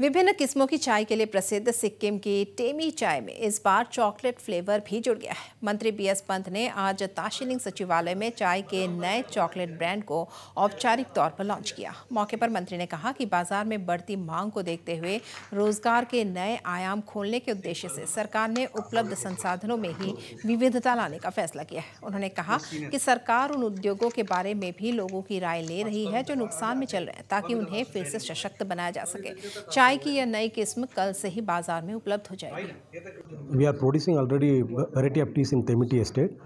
विभिन्न किस्मों की चाय के लिए प्रसिद्ध सिक्किम की टेमी चाय में इस बार चॉकलेट फ्लेवर भी जुड़ गया है मंत्री एस पंत ने आज ताशिलिंग सचिवालय में चाय के नए चॉकलेट ब्रांड को औपचारिक तौर पर लॉन्च किया मौके पर मंत्री ने कहा कि बाजार में बढ़ती मांग को देखते हुए रोजगार के नए आयाम खोलने के उद्देश्य से सरकार ने उपलब्ध संसाधनों में ही विविधता लाने का फैसला किया है उन्होंने कहा कि सरकार उन उद्योगों के बारे में भी लोगों की राय ले रही है जो नुकसान में चल रहे हैं ताकि उन्हें फिर से सशक्त बनाया जा सके चाय की यह नई किस्म कल से ही बाजार में उपलब्ध हो जाएगी we are producing already variety of teas in Temiti estate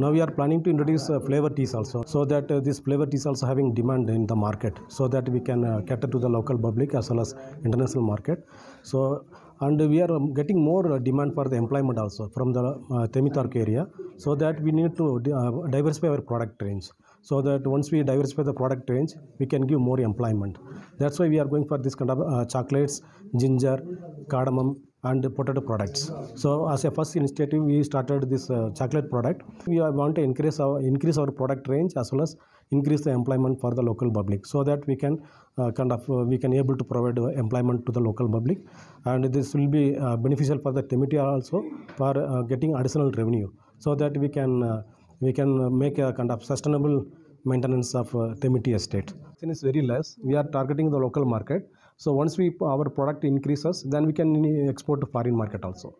now we are planning to introduce flavour teas also so that this flavour teas also having demand in the market so that we can cater to the local public as well as international market so and we are um, getting more uh, demand for the employment also from the uh, Temitark area so that we need to uh, diversify our product range so that once we diversify the product range we can give more employment that's why we are going for this kind of uh, chocolates ginger cardamom and potato products. So as a first initiative, we started this uh, chocolate product. We want to increase our increase our product range as well as increase the employment for the local public, so that we can uh, kind of uh, we can able to provide uh, employment to the local public, and this will be uh, beneficial for the Temetia also for uh, getting additional revenue, so that we can we can make a kind of sustainable maintenance of uh, Temetia estate. It is very less. We are targeting the local market so once we our product increases, then we can eh, export to foreign market also.